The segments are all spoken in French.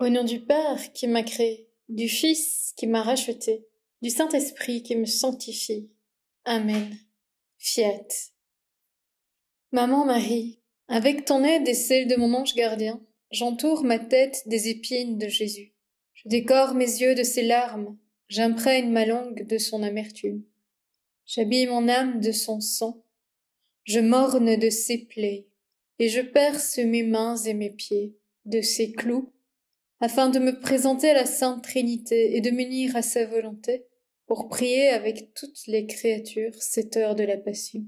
Au nom du Père qui m'a créé, du Fils qui m'a racheté, du Saint-Esprit qui me sanctifie. Amen. Fiat. Maman Marie, avec ton aide et celle de mon ange gardien, j'entoure ma tête des épines de Jésus. Je décore mes yeux de ses larmes, j'imprègne ma langue de son amertume. J'habille mon âme de son sang, je morne de ses plaies, et je perce mes mains et mes pieds de ses clous afin de me présenter à la Sainte Trinité et de m'unir à sa volonté, pour prier avec toutes les créatures cette heure de la Passion.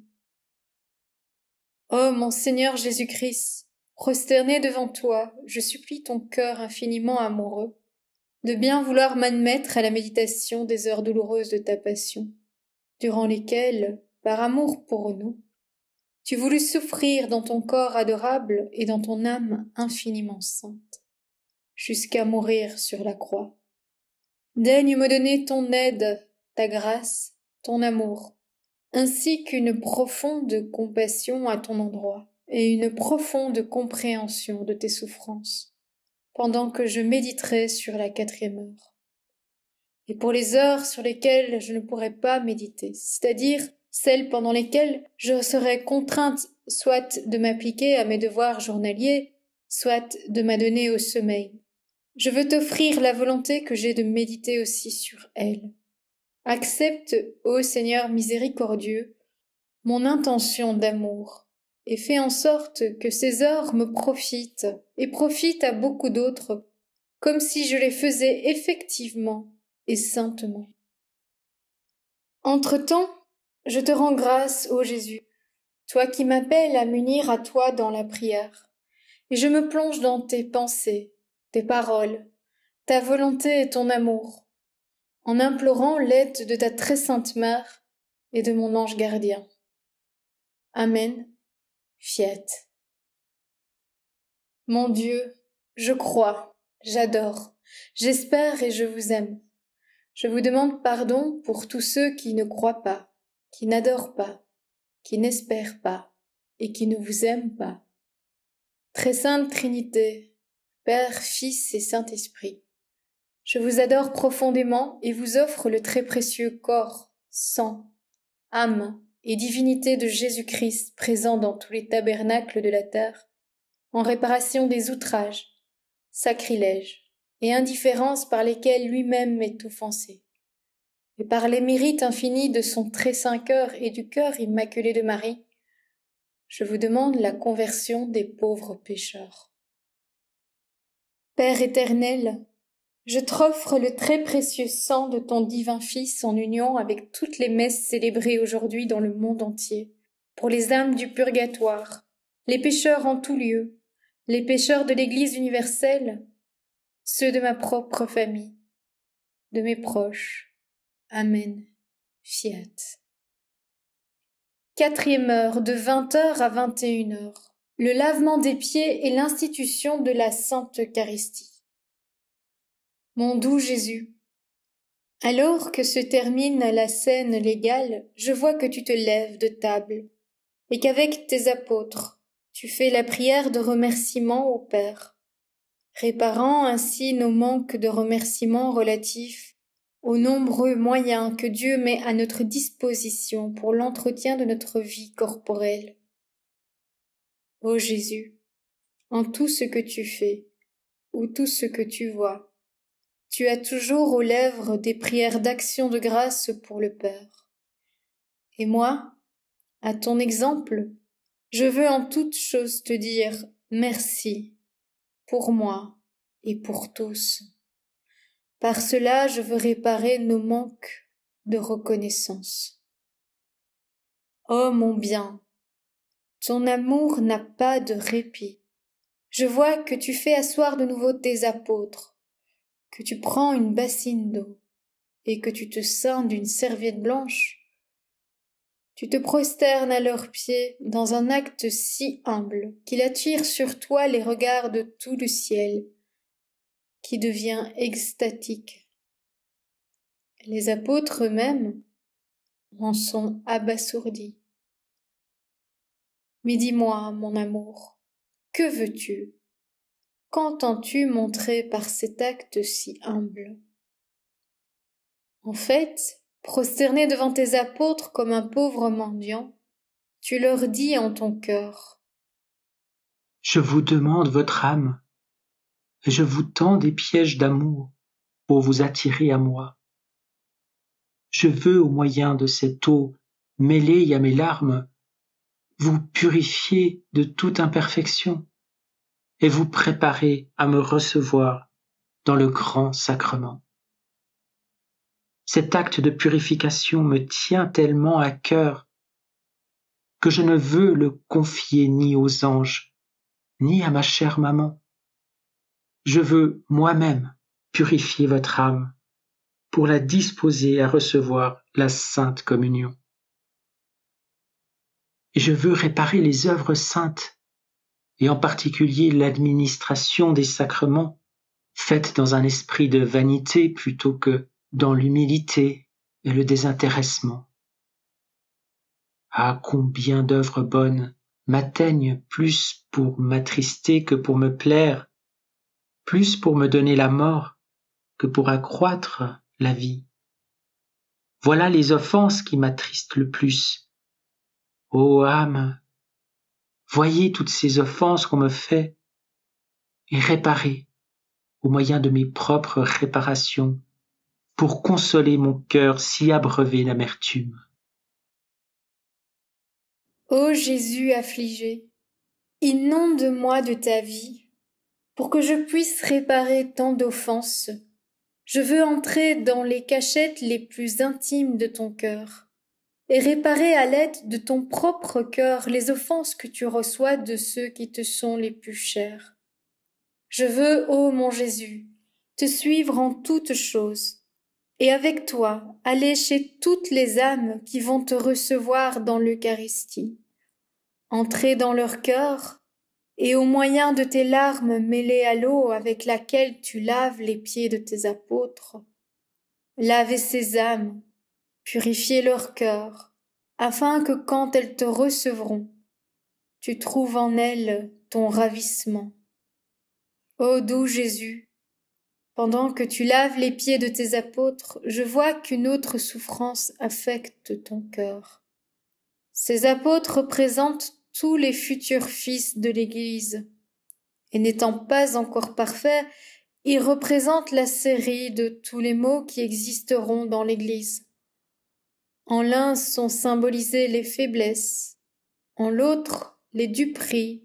Ô mon Seigneur Jésus-Christ, prosterné devant toi, je supplie ton cœur infiniment amoureux de bien vouloir m'admettre à la méditation des heures douloureuses de ta passion, durant lesquelles, par amour pour nous, tu voulus souffrir dans ton corps adorable et dans ton âme infiniment sainte jusqu'à mourir sur la croix. Daigne me donner ton aide, ta grâce, ton amour, ainsi qu'une profonde compassion à ton endroit, et une profonde compréhension de tes souffrances, pendant que je méditerai sur la quatrième heure. Et pour les heures sur lesquelles je ne pourrai pas méditer, c'est-à-dire celles pendant lesquelles je serai contrainte soit de m'appliquer à mes devoirs journaliers, soit de m'adonner au sommeil, je veux t'offrir la volonté que j'ai de méditer aussi sur elle. Accepte, ô Seigneur miséricordieux, mon intention d'amour, et fais en sorte que ces heures me profitent et profitent à beaucoup d'autres, comme si je les faisais effectivement et saintement. Entre-temps, je te rends grâce, ô Jésus, toi qui m'appelles à m'unir à toi dans la prière, et je me plonge dans tes pensées, tes paroles, ta volonté et ton amour, en implorant l'aide de ta très sainte mère et de mon ange gardien. Amen. Fiat. Mon Dieu, je crois, j'adore, j'espère et je vous aime. Je vous demande pardon pour tous ceux qui ne croient pas, qui n'adorent pas, qui n'espèrent pas et qui ne vous aiment pas. Très sainte Trinité, Père, Fils et Saint-Esprit. Je vous adore profondément et vous offre le très précieux corps, sang, âme et divinité de Jésus-Christ présent dans tous les tabernacles de la terre, en réparation des outrages, sacrilèges et indifférences par lesquels lui-même est offensé, et par les mérites infinis de son très saint cœur et du cœur immaculé de Marie, je vous demande la conversion des pauvres pécheurs. Père éternel, je t'offre le très précieux sang de ton divin Fils en union avec toutes les messes célébrées aujourd'hui dans le monde entier, pour les âmes du purgatoire, les pécheurs en tout lieu, les pécheurs de l'Église universelle, ceux de ma propre famille, de mes proches. Amen. Fiat. Quatrième heure de 20h à 21h le lavement des pieds et l'institution de la Sainte Eucharistie. Mon doux Jésus, alors que se termine la scène légale, je vois que tu te lèves de table, et qu'avec tes apôtres, tu fais la prière de remerciement au Père, réparant ainsi nos manques de remerciements relatifs aux nombreux moyens que Dieu met à notre disposition pour l'entretien de notre vie corporelle. Ô Jésus, en tout ce que tu fais, ou tout ce que tu vois, tu as toujours aux lèvres des prières d'action de grâce pour le Père. Et moi, à ton exemple, je veux en toute chose te dire merci pour moi et pour tous. Par cela, je veux réparer nos manques de reconnaissance. Ô mon bien, ton amour n'a pas de répit. Je vois que tu fais asseoir de nouveau tes apôtres, que tu prends une bassine d'eau, et que tu te sens d'une serviette blanche. Tu te prosternes à leurs pieds dans un acte si humble qu'il attire sur toi les regards de tout le ciel, qui devient extatique. Les apôtres eux-mêmes en sont abasourdis. Mais dis-moi, mon amour, que veux-tu Qu'entends-tu montrer par cet acte si humble En fait, prosterné devant tes apôtres comme un pauvre mendiant, tu leur dis en ton cœur Je vous demande votre âme, et je vous tends des pièges d'amour pour vous attirer à moi. Je veux, au moyen de cette eau mêlée à mes larmes, vous purifiez de toute imperfection et vous préparez à me recevoir dans le grand sacrement. Cet acte de purification me tient tellement à cœur que je ne veux le confier ni aux anges, ni à ma chère maman. Je veux moi-même purifier votre âme pour la disposer à recevoir la Sainte Communion je veux réparer les œuvres saintes, et en particulier l'administration des sacrements, faite dans un esprit de vanité plutôt que dans l'humilité et le désintéressement. Ah, combien d'œuvres bonnes m'atteignent plus pour m'attrister que pour me plaire, plus pour me donner la mort que pour accroître la vie. Voilà les offenses qui m'attristent le plus, Ô âme, voyez toutes ces offenses qu'on me fait et réparez au moyen de mes propres réparations pour consoler mon cœur si abreuvé d'amertume. Ô Jésus affligé, inonde-moi de ta vie pour que je puisse réparer tant d'offenses. Je veux entrer dans les cachettes les plus intimes de ton cœur et réparer à l'aide de ton propre cœur les offenses que tu reçois de ceux qui te sont les plus chers. Je veux, ô mon Jésus, te suivre en toutes choses, et avec toi aller chez toutes les âmes qui vont te recevoir dans l'Eucharistie, entrer dans leur cœur, et au moyen de tes larmes mêlées à l'eau avec laquelle tu laves les pieds de tes apôtres, laver ces âmes purifier leur cœur, afin que quand elles te recevront, tu trouves en elles ton ravissement. Ô doux Jésus, pendant que tu laves les pieds de tes apôtres, je vois qu'une autre souffrance affecte ton cœur. Ces apôtres représentent tous les futurs fils de l'Église, et n'étant pas encore parfaits, ils représentent la série de tous les maux qui existeront dans l'Église. En l'un sont symbolisées les faiblesses, en l'autre les duperies,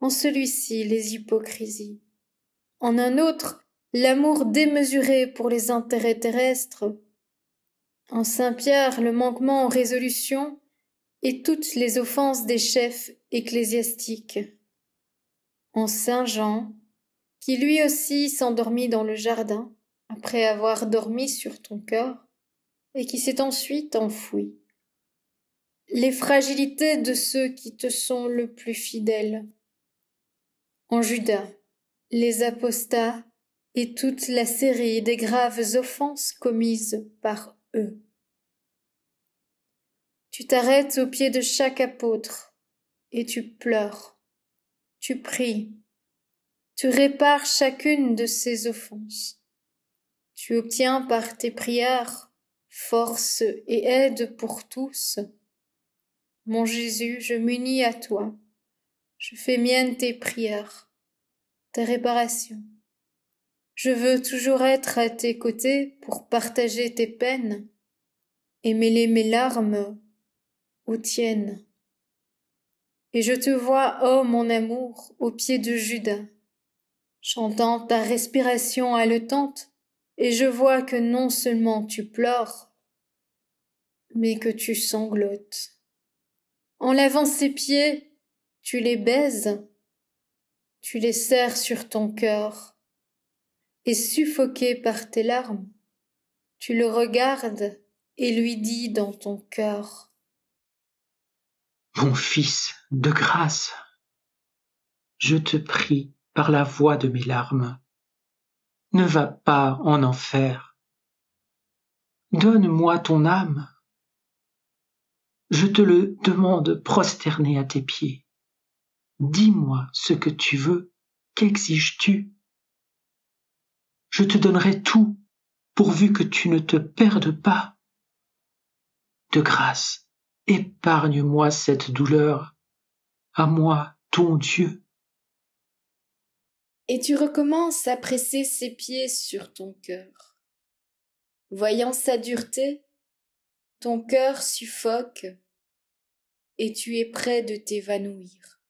en celui-ci les hypocrisies. En un autre, l'amour démesuré pour les intérêts terrestres. En Saint-Pierre, le manquement en résolution et toutes les offenses des chefs ecclésiastiques. En Saint-Jean, qui lui aussi s'endormit dans le jardin, après avoir dormi sur ton cœur, et qui s'est ensuite enfoui. Les fragilités de ceux qui te sont le plus fidèles. En Judas, les apostats et toute la série des graves offenses commises par eux. Tu t'arrêtes au pied de chaque apôtre et tu pleures, tu pries, tu répares chacune de ces offenses. Tu obtiens par tes prières force et aide pour tous. Mon Jésus, je m'unis à toi. Je fais mienne tes prières, tes réparations. Je veux toujours être à tes côtés pour partager tes peines et mêler mes larmes aux tiennes. Et je te vois, oh mon amour, aux pieds de Judas, chantant ta respiration haletante et je vois que non seulement tu pleures, mais que tu sanglotes. En lavant ses pieds, tu les baises, tu les serres sur ton cœur, et suffoqué par tes larmes, tu le regardes et lui dis dans ton cœur Mon fils, de grâce, je te prie par la voix de mes larmes, ne va pas en enfer. Donne-moi ton âme. Je te le demande prosterné à tes pieds. Dis-moi ce que tu veux, qu'exiges-tu Je te donnerai tout, pourvu que tu ne te perdes pas. De grâce, épargne-moi cette douleur, à moi ton Dieu et tu recommences à presser ses pieds sur ton cœur. Voyant sa dureté, ton cœur suffoque et tu es près de t'évanouir.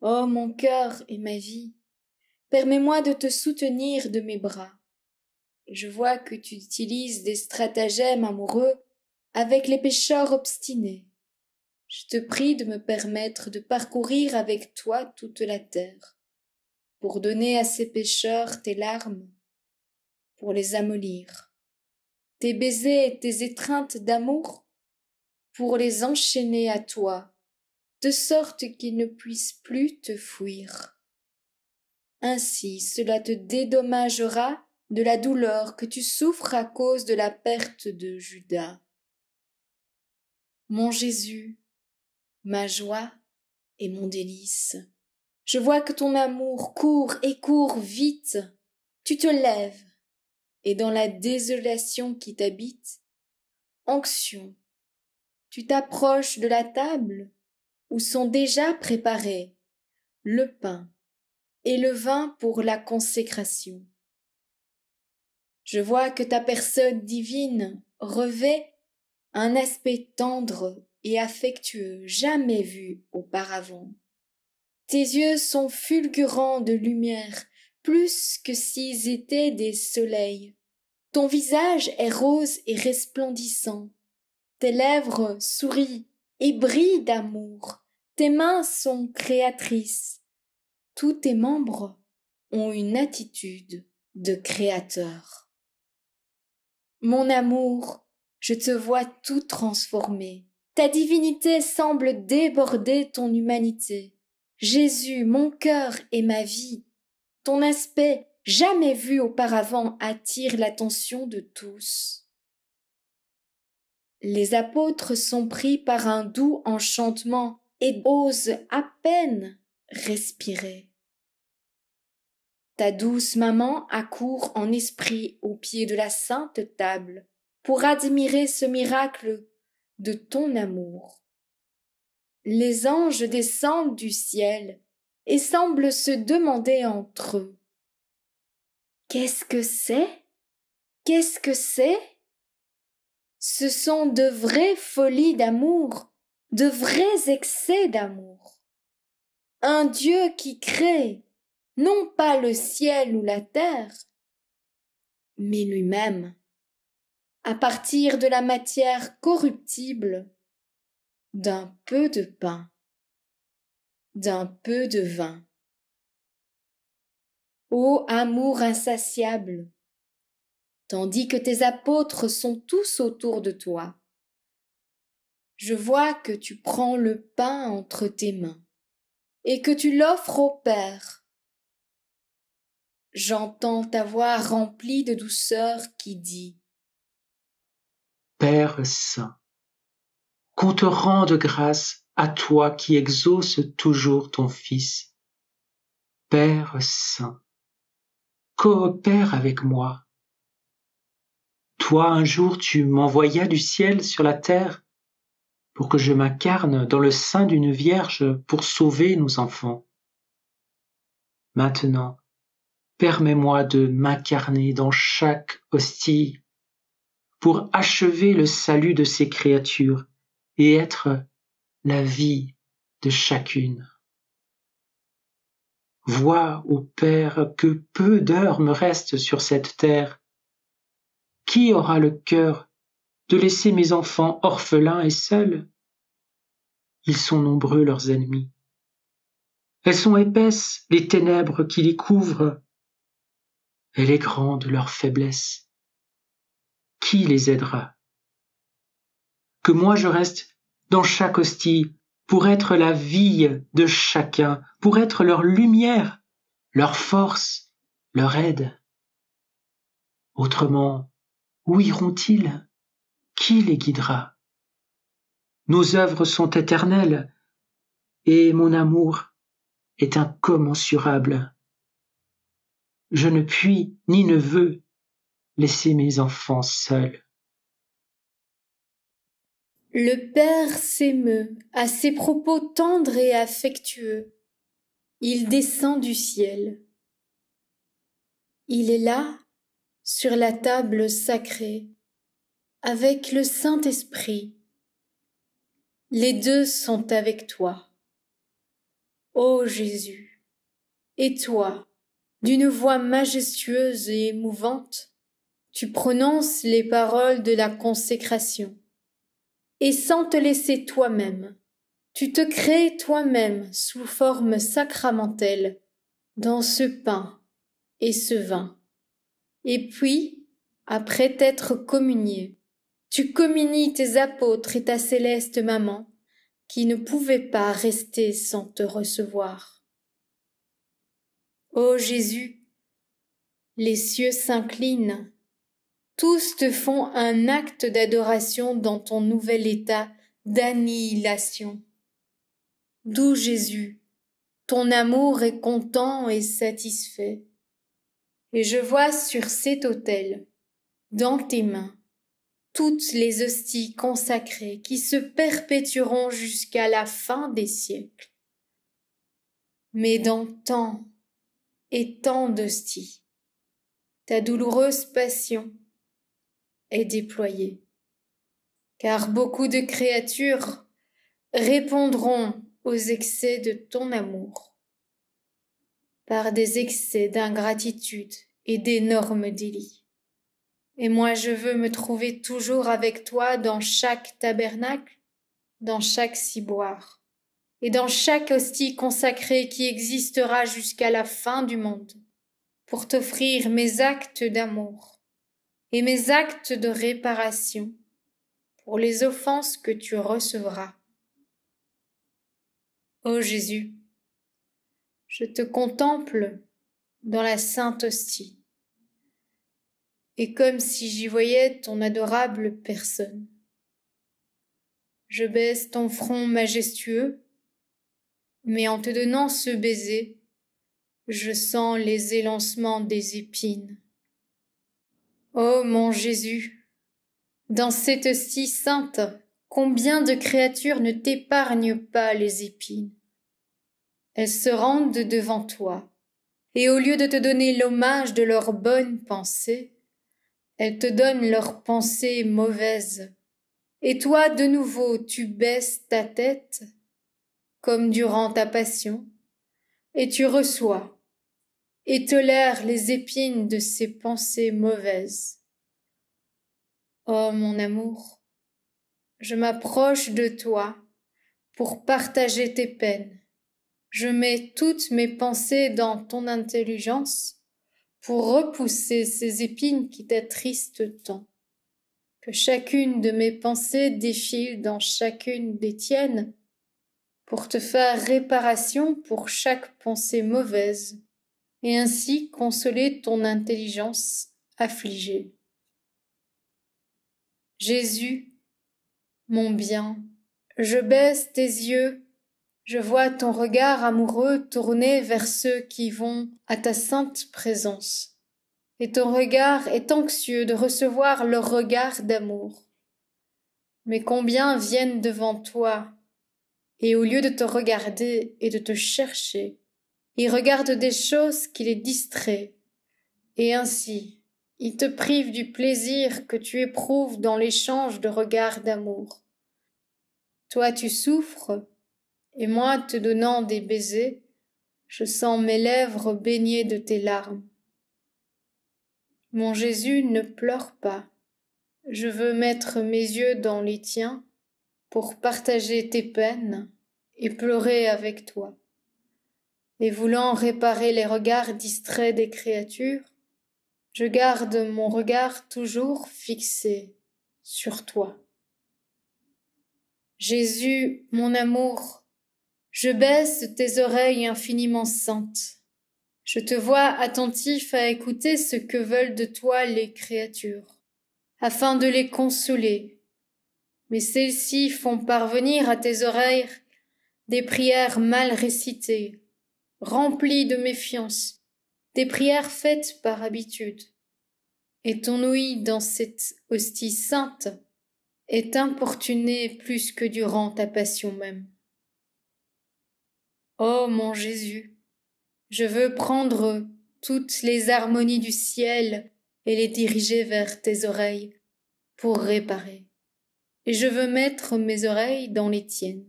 Oh mon cœur et ma vie, permets-moi de te soutenir de mes bras. Je vois que tu utilises des stratagèmes amoureux avec les pécheurs obstinés. Je te prie de me permettre de parcourir avec toi toute la terre pour donner à ces pécheurs tes larmes, pour les amollir, tes baisers et tes étreintes d'amour, pour les enchaîner à toi, de sorte qu'ils ne puissent plus te fuir. Ainsi cela te dédommagera de la douleur que tu souffres à cause de la perte de Judas. Mon Jésus, ma joie et mon délice. Je vois que ton amour court et court vite. Tu te lèves, et dans la désolation qui t'habite, anxion, tu t'approches de la table où sont déjà préparés le pain et le vin pour la consécration. Je vois que ta personne divine revêt un aspect tendre et affectueux jamais vu auparavant. Tes yeux sont fulgurants de lumière, plus que s'ils étaient des soleils. Ton visage est rose et resplendissant. Tes lèvres sourient et brillent d'amour. Tes mains sont créatrices. Tous tes membres ont une attitude de créateur. Mon amour, je te vois tout transformé. Ta divinité semble déborder ton humanité. Jésus, mon cœur et ma vie, ton aspect jamais vu auparavant attire l'attention de tous. Les apôtres sont pris par un doux enchantement et osent à peine respirer. Ta douce maman accourt en esprit au pied de la sainte table pour admirer ce miracle de ton amour les anges descendent du ciel et semblent se demander entre eux Qu'est-ce que c'est Qu'est-ce que c'est Ce sont de vraies folies d'amour, de vrais excès d'amour. Un Dieu qui crée, non pas le ciel ou la terre, mais lui-même, à partir de la matière corruptible d'un peu de pain, d'un peu de vin. Ô amour insatiable, tandis que tes apôtres sont tous autour de toi, je vois que tu prends le pain entre tes mains et que tu l'offres au Père. J'entends ta voix remplie de douceur qui dit Père Saint, qu'on te rende grâce à toi qui exauce toujours ton Fils. Père Saint, coopère avec moi. Toi, un jour, tu m'envoyas du ciel sur la terre pour que je m'incarne dans le sein d'une vierge pour sauver nos enfants. Maintenant, permets-moi de m'incarner dans chaque hostie pour achever le salut de ces créatures et être la vie de chacune. Vois, ô Père, que peu d'heures me restent sur cette terre. Qui aura le cœur de laisser mes enfants orphelins et seuls Ils sont nombreux leurs ennemis. Elles sont épaisses les ténèbres qui les couvrent. Elle est grande leur faiblesse. Qui les aidera que moi je reste dans chaque hostie pour être la vie de chacun, pour être leur lumière, leur force, leur aide. Autrement, où iront-ils Qui les guidera Nos œuvres sont éternelles et mon amour est incommensurable. Je ne puis ni ne veux laisser mes enfants seuls. Le père s'émeut à ses propos tendres et affectueux. Il descend du ciel. Il est là, sur la table sacrée, avec le Saint-Esprit. Les deux sont avec toi. Ô Jésus, et toi, d'une voix majestueuse et émouvante, tu prononces les paroles de la consécration et sans te laisser toi-même. Tu te crées toi-même sous forme sacramentelle dans ce pain et ce vin. Et puis, après t'être communié, tu communies tes apôtres et ta céleste maman, qui ne pouvaient pas rester sans te recevoir. Ô Jésus, les cieux s'inclinent tous te font un acte d'adoration dans ton nouvel état d'annihilation. D'où Jésus, ton amour est content et satisfait. Et je vois sur cet autel, dans tes mains, toutes les hosties consacrées qui se perpétueront jusqu'à la fin des siècles. Mais dans tant et tant d'hosties, ta douloureuse passion, est déployée. Car beaucoup de créatures répondront aux excès de ton amour par des excès d'ingratitude et d'énormes délits. Et moi je veux me trouver toujours avec toi dans chaque tabernacle, dans chaque ciboire, et dans chaque hostie consacrée qui existera jusqu'à la fin du monde, pour t'offrir mes actes d'amour et mes actes de réparation pour les offenses que tu recevras. Ô Jésus, je te contemple dans la sainte hostie, et comme si j'y voyais ton adorable personne. Je baisse ton front majestueux, mais en te donnant ce baiser, je sens les élancements des épines. Ô mon Jésus, dans cette si sainte, combien de créatures ne t'épargnent pas les épines. Elles se rendent devant toi, et au lieu de te donner l'hommage de leurs bonnes pensées, elles te donnent leurs pensées mauvaises. Et toi, de nouveau, tu baisses ta tête, comme durant ta passion, et tu reçois et tolère les épines de ses pensées mauvaises. Oh mon amour, je m'approche de toi pour partager tes peines. Je mets toutes mes pensées dans ton intelligence pour repousser ces épines qui t'attristent tant. Que chacune de mes pensées défile dans chacune des tiennes pour te faire réparation pour chaque pensée mauvaise et ainsi consoler ton intelligence affligée. Jésus, mon bien, je baisse tes yeux, je vois ton regard amoureux tourné vers ceux qui vont à ta sainte présence, et ton regard est anxieux de recevoir leur regard d'amour. Mais combien viennent devant toi, et au lieu de te regarder et de te chercher, il regarde des choses qui les distraient. Et ainsi, il te prive du plaisir que tu éprouves dans l'échange de regards d'amour. Toi tu souffres, et moi te donnant des baisers, je sens mes lèvres baignées de tes larmes. Mon Jésus ne pleure pas. Je veux mettre mes yeux dans les tiens pour partager tes peines et pleurer avec toi et voulant réparer les regards distraits des créatures, je garde mon regard toujours fixé sur toi. Jésus, mon amour, je baisse tes oreilles infiniment saintes. Je te vois attentif à écouter ce que veulent de toi les créatures, afin de les consoler. Mais celles-ci font parvenir à tes oreilles des prières mal récitées, rempli de méfiance, tes prières faites par habitude. Et ton ouïe dans cette hostie sainte est importunée plus que durant ta passion même. Ô mon Jésus, je veux prendre toutes les harmonies du ciel et les diriger vers tes oreilles pour réparer. Et je veux mettre mes oreilles dans les tiennes,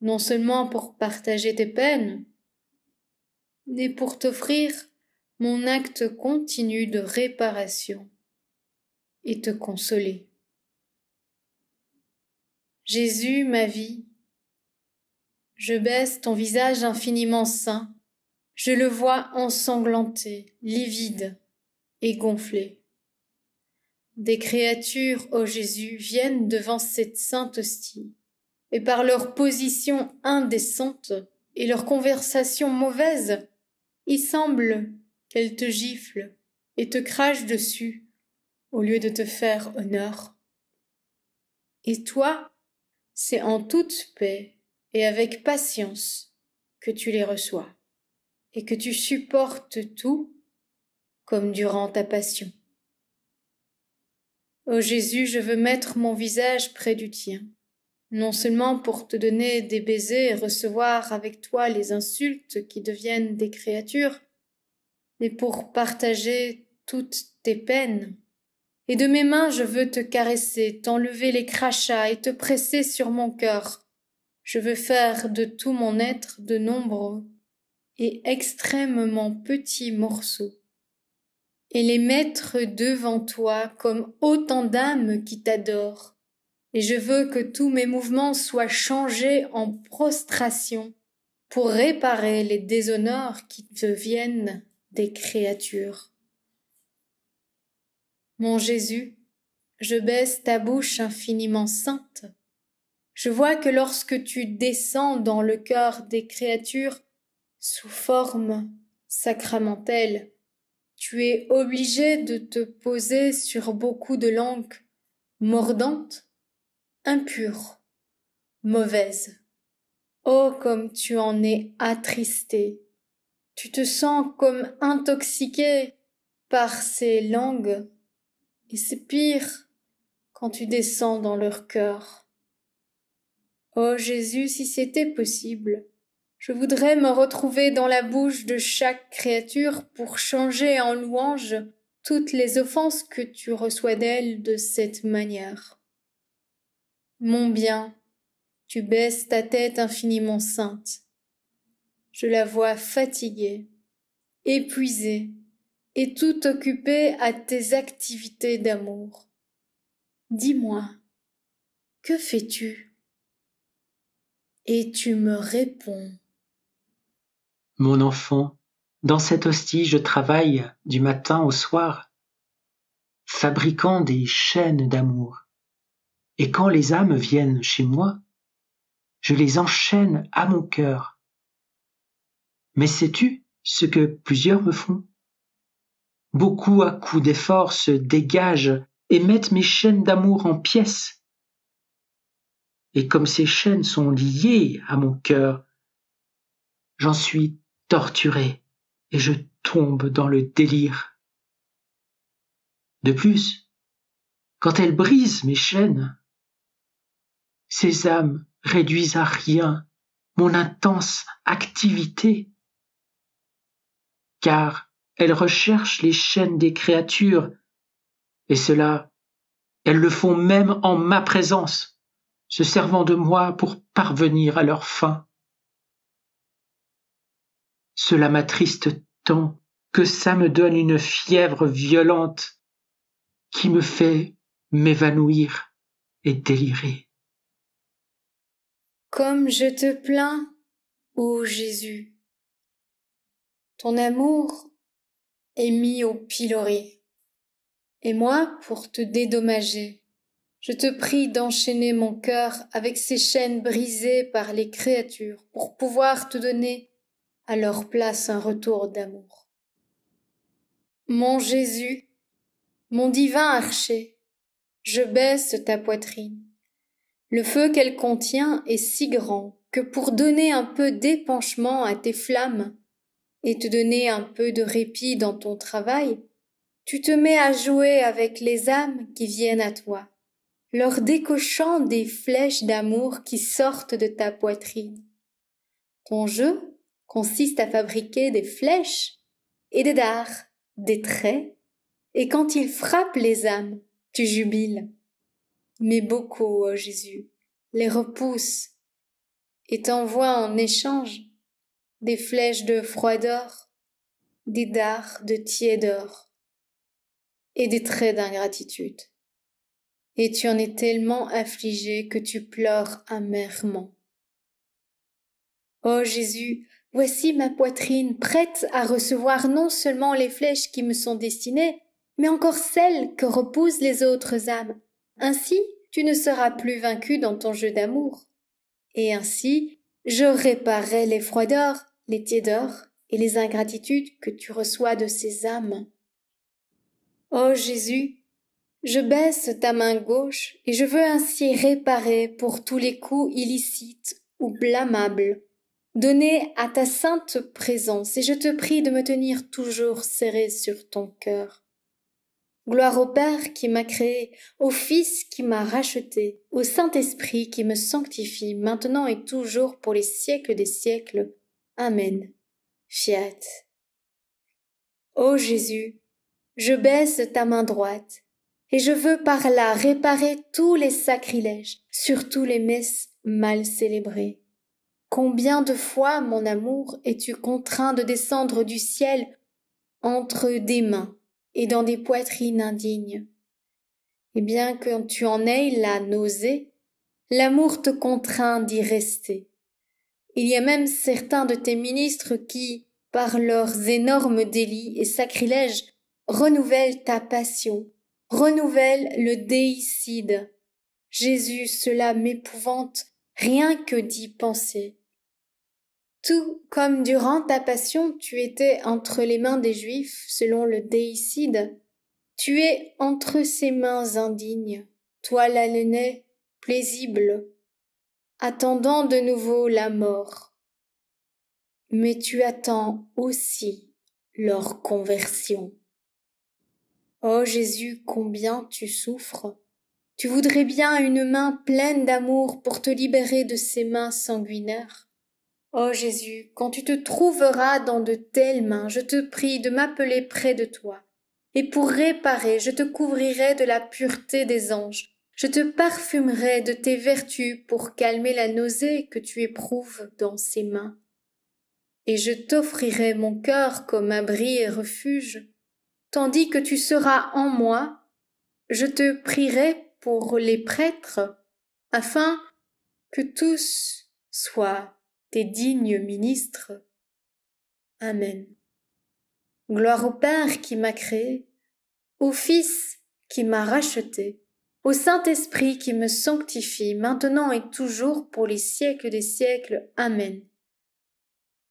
non seulement pour partager tes peines, mais pour t'offrir mon acte continu de réparation et te consoler. Jésus, ma vie, je baisse ton visage infiniment saint, je le vois ensanglanté, livide et gonflé. Des créatures, ô Jésus, viennent devant cette sainte hostie, et par leur position indécente et leur conversation mauvaise, il semble qu'elle te gifle et te crache dessus au lieu de te faire honneur. Et toi, c'est en toute paix et avec patience que tu les reçois, et que tu supportes tout comme durant ta passion. Ô Jésus, je veux mettre mon visage près du tien non seulement pour te donner des baisers et recevoir avec toi les insultes qui deviennent des créatures, mais pour partager toutes tes peines. Et de mes mains je veux te caresser, t'enlever les crachats et te presser sur mon cœur. Je veux faire de tout mon être de nombreux et extrêmement petits morceaux, et les mettre devant toi comme autant d'âmes qui t'adorent et je veux que tous mes mouvements soient changés en prostration pour réparer les déshonneurs qui te viennent des créatures. Mon Jésus, je baisse ta bouche infiniment sainte. Je vois que lorsque tu descends dans le cœur des créatures sous forme sacramentelle, tu es obligé de te poser sur beaucoup de langues mordantes impure, mauvaise. Oh, comme tu en es attristée, Tu te sens comme intoxiquée par ces langues, et c'est pire quand tu descends dans leur cœur. Oh Jésus, si c'était possible, je voudrais me retrouver dans la bouche de chaque créature pour changer en louange toutes les offenses que tu reçois d'elle de cette manière. Mon bien, tu baisses ta tête infiniment sainte. Je la vois fatiguée, épuisée, et tout occupée à tes activités d'amour. Dis-moi, que fais-tu Et tu me réponds. Mon enfant, dans cette hostie, je travaille du matin au soir, fabriquant des chaînes d'amour et quand les âmes viennent chez moi, je les enchaîne à mon cœur. Mais sais-tu ce que plusieurs me font Beaucoup à coups d'efforts se dégagent et mettent mes chaînes d'amour en pièces. Et comme ces chaînes sont liées à mon cœur, j'en suis torturé et je tombe dans le délire. De plus, quand elles brisent mes chaînes, ces âmes réduisent à rien mon intense activité, car elles recherchent les chaînes des créatures, et cela, elles le font même en ma présence, se servant de moi pour parvenir à leur fin. Cela m'attriste tant que ça me donne une fièvre violente qui me fait m'évanouir et délirer. Comme je te plains, ô Jésus. Ton amour est mis au pilori. Et moi, pour te dédommager, je te prie d'enchaîner mon cœur avec ces chaînes brisées par les créatures pour pouvoir te donner à leur place un retour d'amour. Mon Jésus, mon divin archer, je baisse ta poitrine le feu qu'elle contient est si grand que pour donner un peu d'épanchement à tes flammes et te donner un peu de répit dans ton travail, tu te mets à jouer avec les âmes qui viennent à toi, leur décochant des flèches d'amour qui sortent de ta poitrine. Ton jeu consiste à fabriquer des flèches et des dards, des traits, et quand ils frappent les âmes, tu jubiles mais beaucoup, ô Jésus, les repoussent et t'envoient en échange des flèches de froid d'or, des dards de d'or et des traits d'ingratitude. Et tu en es tellement affligé que tu pleures amèrement. Ô Jésus, voici ma poitrine prête à recevoir non seulement les flèches qui me sont destinées, mais encore celles que repoussent les autres âmes. Ainsi, tu ne seras plus vaincu dans ton jeu d'amour. Et ainsi, je réparerai les froideurs, les d'or et les ingratitudes que tu reçois de ces âmes. Ô Jésus, je baisse ta main gauche et je veux ainsi réparer pour tous les coups illicites ou blâmables. Donnez à ta sainte présence et je te prie de me tenir toujours serré sur ton cœur. Gloire au Père qui m'a créé, au Fils qui m'a racheté, au Saint-Esprit qui me sanctifie, maintenant et toujours pour les siècles des siècles. Amen. Fiat. Ô Jésus, je baisse ta main droite, et je veux par là réparer tous les sacrilèges, surtout les messes mal célébrées. Combien de fois, mon amour, es-tu contraint de descendre du ciel entre des mains et dans des poitrines indignes. Et bien que tu en aies la nausée, l'amour te contraint d'y rester. Il y a même certains de tes ministres qui, par leurs énormes délits et sacrilèges, renouvellent ta passion, renouvellent le déicide. Jésus, cela m'épouvante rien que d'y penser. Tout comme durant ta passion tu étais entre les mains des Juifs selon le déicide, tu es entre ces mains indignes, toi lenée, plaisible, attendant de nouveau la mort. Mais tu attends aussi leur conversion. Ô oh Jésus, combien tu souffres. Tu voudrais bien une main pleine d'amour pour te libérer de ces mains sanguinaires. Ô oh Jésus, quand tu te trouveras dans de telles mains, je te prie de m'appeler près de toi. Et pour réparer, je te couvrirai de la pureté des anges. Je te parfumerai de tes vertus pour calmer la nausée que tu éprouves dans ces mains. Et je t'offrirai mon cœur comme abri et refuge. Tandis que tu seras en moi, je te prierai pour les prêtres, afin que tous soient tes dignes ministres. Amen. Gloire au Père qui m'a créé, au Fils qui m'a racheté, au Saint-Esprit qui me sanctifie maintenant et toujours pour les siècles des siècles. Amen.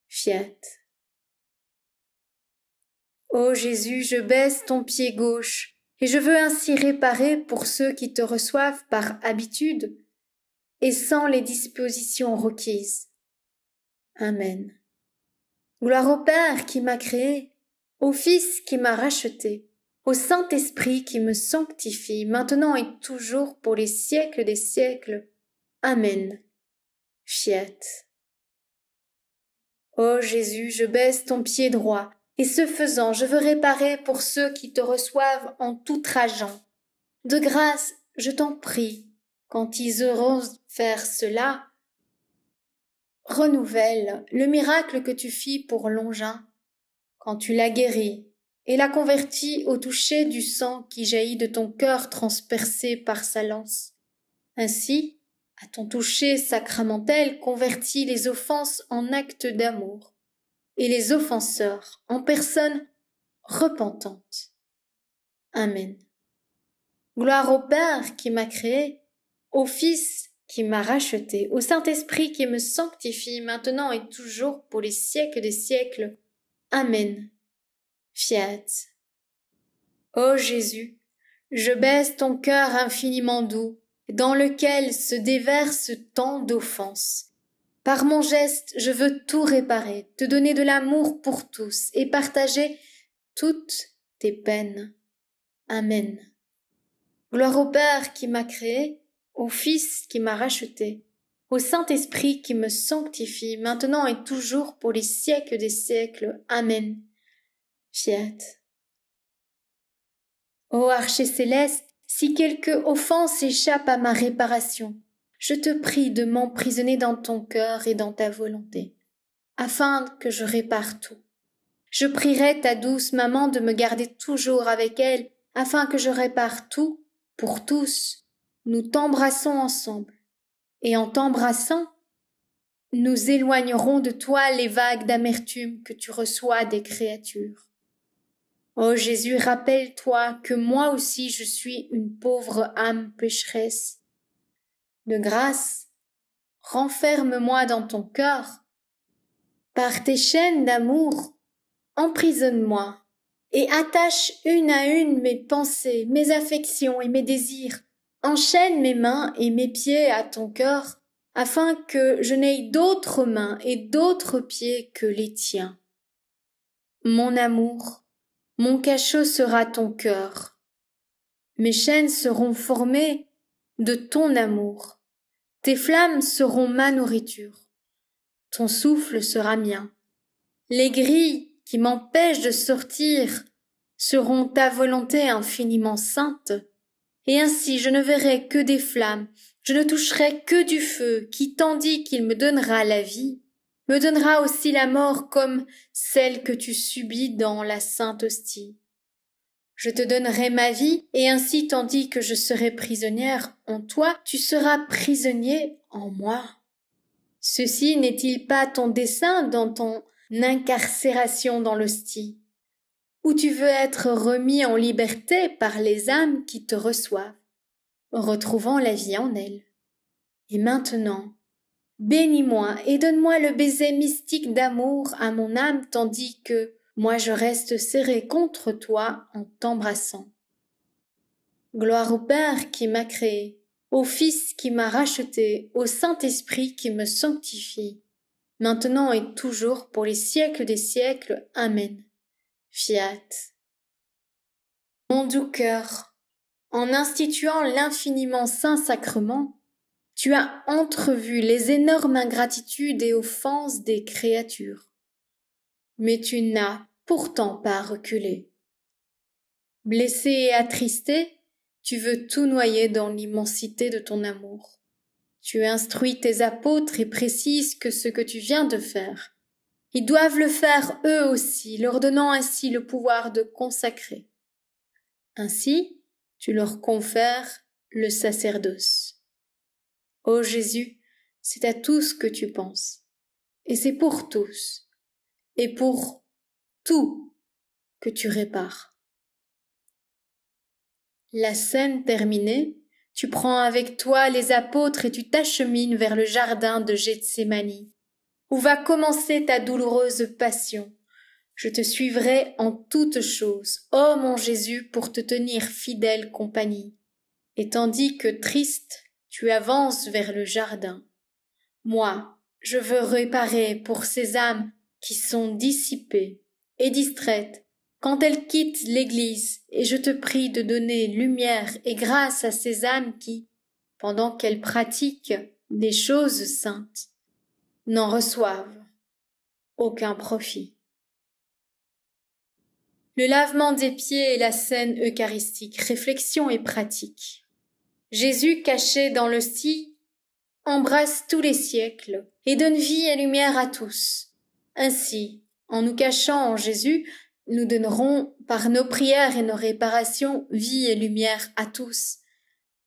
Fiat. Ô Jésus, je baisse ton pied gauche, et je veux ainsi réparer pour ceux qui te reçoivent par habitude et sans les dispositions requises. Amen. Gloire au Père qui m'a créé, au Fils qui m'a racheté, au Saint-Esprit qui me sanctifie, maintenant et toujours pour les siècles des siècles. Amen. Fiat. Ô Jésus, je baisse ton pied droit, et ce faisant, je veux réparer pour ceux qui te reçoivent en tout rageant. De grâce, je t'en prie, quand ils auront faire cela, renouvelle le miracle que tu fis pour Longin, quand tu l'as guéri et la converti au toucher du sang qui jaillit de ton cœur transpercé par sa lance. Ainsi, à ton toucher sacramentel convertis les offenses en actes d'amour, et les offenseurs en personnes repentantes. Amen. Gloire au Père qui m'a créé, au Fils qui m'a racheté, au Saint-Esprit qui me sanctifie maintenant et toujours pour les siècles des siècles. Amen. Fiat. Ô Jésus, je baisse ton cœur infiniment doux, dans lequel se déverse tant d'offenses. Par mon geste, je veux tout réparer, te donner de l'amour pour tous et partager toutes tes peines. Amen. Gloire au Père qui m'a créé, au Fils qui m'a racheté, au Saint-Esprit qui me sanctifie, maintenant et toujours pour les siècles des siècles. Amen. Fiat. Ô archer céleste, si quelque offense échappe à ma réparation, je te prie de m'emprisonner dans ton cœur et dans ta volonté, afin que je répare tout. Je prierai ta douce maman de me garder toujours avec elle, afin que je répare tout, pour tous, nous t'embrassons ensemble, et en t'embrassant, nous éloignerons de toi les vagues d'amertume que tu reçois des créatures. Ô Jésus, rappelle-toi que moi aussi je suis une pauvre âme pécheresse. De grâce, renferme-moi dans ton cœur. Par tes chaînes d'amour, emprisonne-moi et attache une à une mes pensées, mes affections et mes désirs Enchaîne mes mains et mes pieds à ton cœur, afin que je n'aie d'autres mains et d'autres pieds que les tiens. Mon amour, mon cachot sera ton cœur. Mes chaînes seront formées de ton amour. Tes flammes seront ma nourriture. Ton souffle sera mien. Les grilles qui m'empêchent de sortir seront ta volonté infiniment sainte. Et ainsi je ne verrai que des flammes, je ne toucherai que du feu, qui, tandis qu'il me donnera la vie, me donnera aussi la mort comme celle que tu subis dans la sainte hostie. Je te donnerai ma vie, et ainsi tandis que je serai prisonnière en toi, tu seras prisonnier en moi. Ceci n'est-il pas ton dessein dans ton incarcération dans l'hostie? où tu veux être remis en liberté par les âmes qui te reçoivent, retrouvant la vie en elles. Et maintenant, bénis-moi et donne-moi le baiser mystique d'amour à mon âme tandis que moi je reste serré contre toi en t'embrassant. Gloire au Père qui m'a créé, au Fils qui m'a racheté, au Saint-Esprit qui me sanctifie, maintenant et toujours pour les siècles des siècles. Amen fiat. Mon doux cœur, en instituant l'infiniment saint sacrement, tu as entrevu les énormes ingratitudes et offenses des créatures. Mais tu n'as pourtant pas reculé. Blessé et attristé, tu veux tout noyer dans l'immensité de ton amour. Tu instruis tes apôtres et précises que ce que tu viens de faire ils doivent le faire eux aussi, leur donnant ainsi le pouvoir de consacrer. Ainsi, tu leur confères le sacerdoce. Ô Jésus, c'est à tous que tu penses, et c'est pour tous, et pour tout que tu répares. La scène terminée, tu prends avec toi les apôtres et tu t'achemines vers le jardin de Gethsemane où va commencer ta douloureuse passion. Je te suivrai en toutes choses, ô mon Jésus, pour te tenir fidèle compagnie. Et tandis que triste, tu avances vers le jardin. Moi, je veux réparer pour ces âmes qui sont dissipées et distraites quand elles quittent l'Église, et je te prie de donner lumière et grâce à ces âmes qui, pendant qu'elles pratiquent des choses saintes, n'en reçoivent aucun profit. Le lavement des pieds est la scène eucharistique, réflexion et pratique. Jésus caché dans le l'hostie embrasse tous les siècles et donne vie et lumière à tous. Ainsi, en nous cachant en Jésus, nous donnerons par nos prières et nos réparations vie et lumière à tous,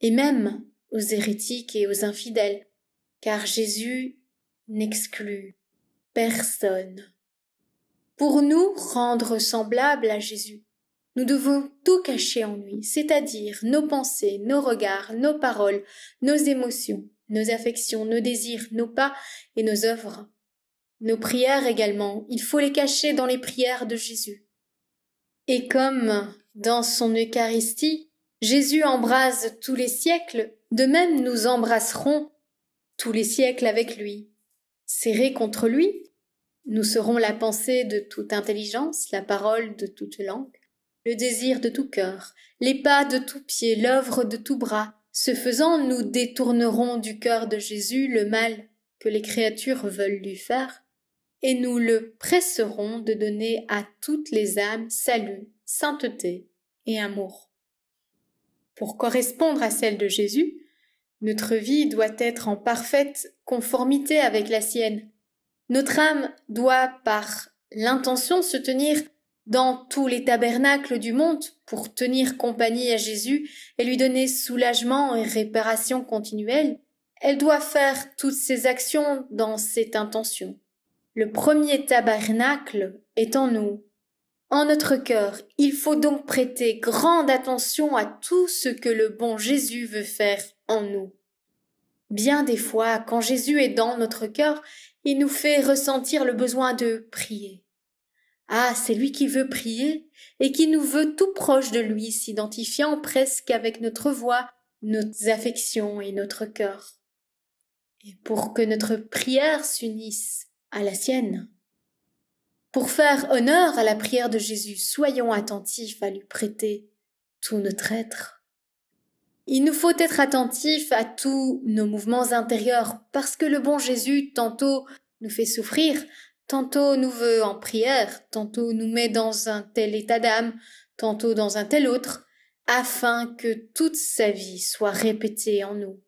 et même aux hérétiques et aux infidèles, car Jésus n'exclut personne. Pour nous rendre semblables à Jésus, nous devons tout cacher en lui, c'est-à-dire nos pensées, nos regards, nos paroles, nos émotions, nos affections, nos désirs, nos pas et nos œuvres. Nos prières également, il faut les cacher dans les prières de Jésus. Et comme dans son Eucharistie, Jésus embrase tous les siècles, de même nous embrasserons tous les siècles avec lui serrés contre lui. Nous serons la pensée de toute intelligence, la parole de toute langue, le désir de tout cœur, les pas de tout pied, l'œuvre de tout bras. Ce faisant, nous détournerons du cœur de Jésus le mal que les créatures veulent lui faire, et nous le presserons de donner à toutes les âmes salut, sainteté et amour. Pour correspondre à celle de Jésus, notre vie doit être en parfaite conformité avec la sienne. Notre âme doit, par l'intention, se tenir dans tous les tabernacles du monde pour tenir compagnie à Jésus et lui donner soulagement et réparation continuelle. Elle doit faire toutes ses actions dans cette intention. Le premier tabernacle est en nous, en notre cœur, il faut donc prêter grande attention à tout ce que le bon Jésus veut faire en nous. Bien des fois, quand Jésus est dans notre cœur, il nous fait ressentir le besoin de prier. Ah, c'est lui qui veut prier et qui nous veut tout proche de lui, s'identifiant presque avec notre voix, nos affections et notre cœur. Et pour que notre prière s'unisse à la sienne, pour faire honneur à la prière de Jésus, soyons attentifs à lui prêter tout notre être. Il nous faut être attentifs à tous nos mouvements intérieurs, parce que le bon Jésus tantôt nous fait souffrir, tantôt nous veut en prière, tantôt nous met dans un tel état d'âme, tantôt dans un tel autre, afin que toute sa vie soit répétée en nous.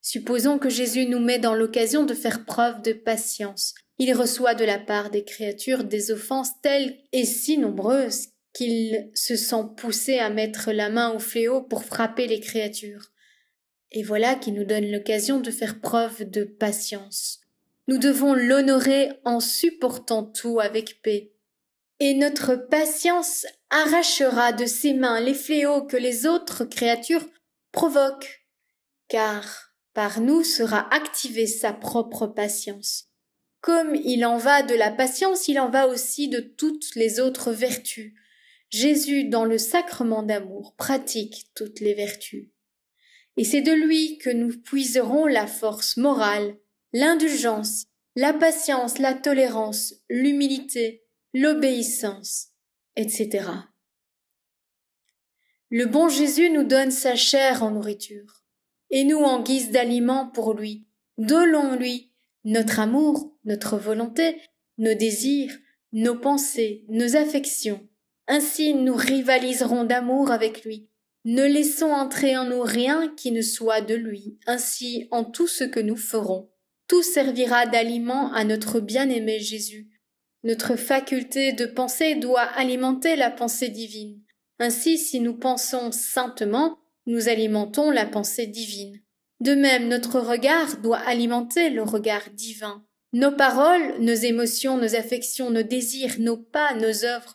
Supposons que Jésus nous met dans l'occasion de faire preuve de patience, il reçoit de la part des créatures des offenses telles et si nombreuses qu'il se sent poussé à mettre la main au fléau pour frapper les créatures. Et voilà qui nous donne l'occasion de faire preuve de patience. Nous devons l'honorer en supportant tout avec paix. Et notre patience arrachera de ses mains les fléaux que les autres créatures provoquent, car par nous sera activée sa propre patience. Comme il en va de la patience, il en va aussi de toutes les autres vertus. Jésus, dans le sacrement d'amour, pratique toutes les vertus. Et c'est de lui que nous puiserons la force morale, l'indulgence, la patience, la tolérance, l'humilité, l'obéissance, etc. Le bon Jésus nous donne sa chair en nourriture, et nous en guise d'aliment pour lui. Donnons-lui notre amour, notre volonté, nos désirs, nos pensées, nos affections. Ainsi nous rivaliserons d'amour avec lui. Ne laissons entrer en nous rien qui ne soit de lui, ainsi en tout ce que nous ferons. Tout servira d'aliment à notre bien-aimé Jésus. Notre faculté de penser doit alimenter la pensée divine. Ainsi, si nous pensons saintement, nous alimentons la pensée divine. De même, notre regard doit alimenter le regard divin. Nos paroles, nos émotions, nos affections, nos désirs, nos pas, nos œuvres,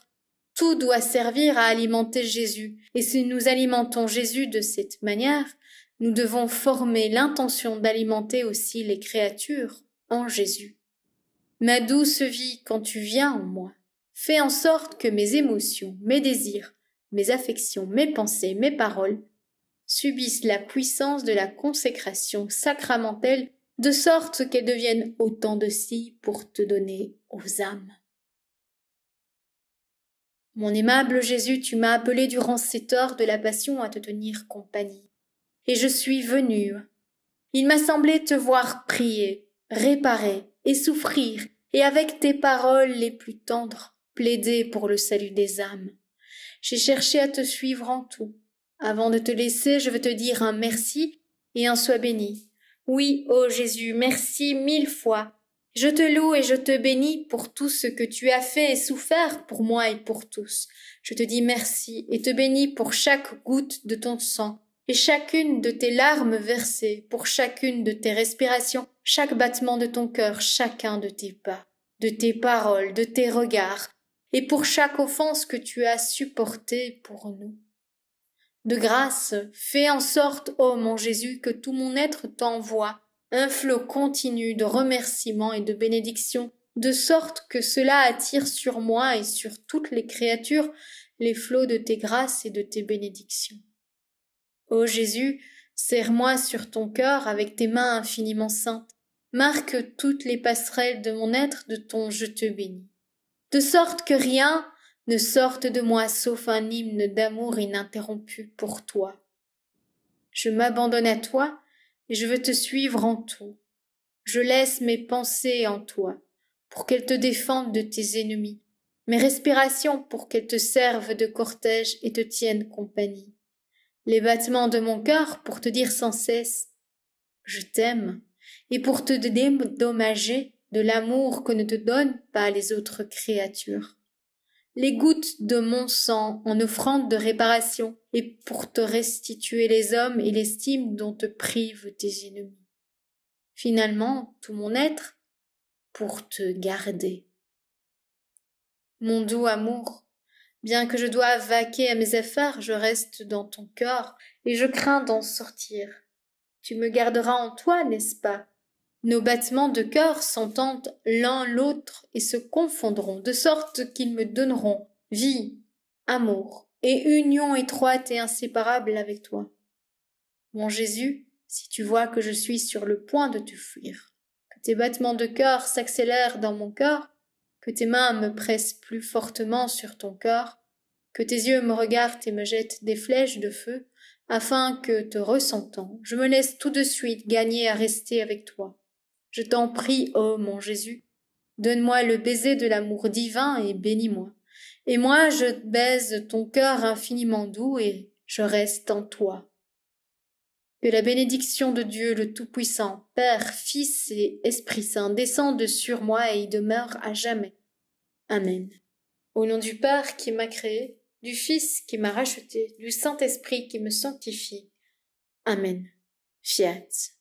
tout doit servir à alimenter Jésus. Et si nous alimentons Jésus de cette manière, nous devons former l'intention d'alimenter aussi les créatures en Jésus. Ma douce vie, quand tu viens en moi, fais en sorte que mes émotions, mes désirs, mes affections, mes pensées, mes paroles subissent la puissance de la consécration sacramentelle de sorte qu'elles deviennent autant de si pour te donner aux âmes. Mon aimable Jésus, tu m'as appelé durant ces torts de la passion à te tenir compagnie, et je suis venu. Il m'a semblé te voir prier, réparer et souffrir, et avec tes paroles les plus tendres, plaider pour le salut des âmes. J'ai cherché à te suivre en tout, avant de te laisser, je veux te dire un merci et un sois béni. Oui, ô Jésus, merci mille fois. Je te loue et je te bénis pour tout ce que tu as fait et souffert pour moi et pour tous. Je te dis merci et te bénis pour chaque goutte de ton sang et chacune de tes larmes versées, pour chacune de tes respirations, chaque battement de ton cœur, chacun de tes pas, de tes paroles, de tes regards, et pour chaque offense que tu as supportée pour nous. De grâce, fais en sorte, ô mon Jésus, que tout mon être t'envoie un flot continu de remerciements et de bénédictions, de sorte que cela attire sur moi et sur toutes les créatures les flots de tes grâces et de tes bénédictions. Ô Jésus, serre-moi sur ton cœur avec tes mains infiniment saintes, marque toutes les passerelles de mon être de ton je te bénis, de sorte que rien, ne sorte de moi sauf un hymne d'amour ininterrompu pour toi. Je m'abandonne à toi, et je veux te suivre en tout. Je laisse mes pensées en toi, pour qu'elles te défendent de tes ennemis, mes respirations pour qu'elles te servent de cortège et te tiennent compagnie, les battements de mon cœur pour te dire sans cesse Je t'aime, et pour te dédommager de l'amour que ne te donnent pas les autres créatures les gouttes de mon sang en offrande de réparation, et pour te restituer les hommes et l'estime dont te privent tes ennemis. Finalement, tout mon être, pour te garder. Mon doux amour, bien que je doive vaquer à mes affaires, je reste dans ton cœur, et je crains d'en sortir. Tu me garderas en toi, n'est-ce pas nos battements de cœur s'entendent l'un l'autre et se confondront, de sorte qu'ils me donneront vie, amour et union étroite et inséparable avec toi. Mon Jésus, si tu vois que je suis sur le point de te fuir, que tes battements de cœur s'accélèrent dans mon cœur, que tes mains me pressent plus fortement sur ton cœur, que tes yeux me regardent et me jettent des flèches de feu, afin que, te ressentant, je me laisse tout de suite gagner à rester avec toi. Je t'en prie, ô mon Jésus, donne-moi le baiser de l'amour divin et bénis-moi. Et moi, je baise ton cœur infiniment doux et je reste en toi. Que la bénédiction de Dieu le Tout-Puissant, Père, Fils et Esprit Saint descende sur moi et y demeure à jamais. Amen. Au nom du Père qui m'a créé, du Fils qui m'a racheté, du Saint-Esprit qui me sanctifie. Amen. Fiat.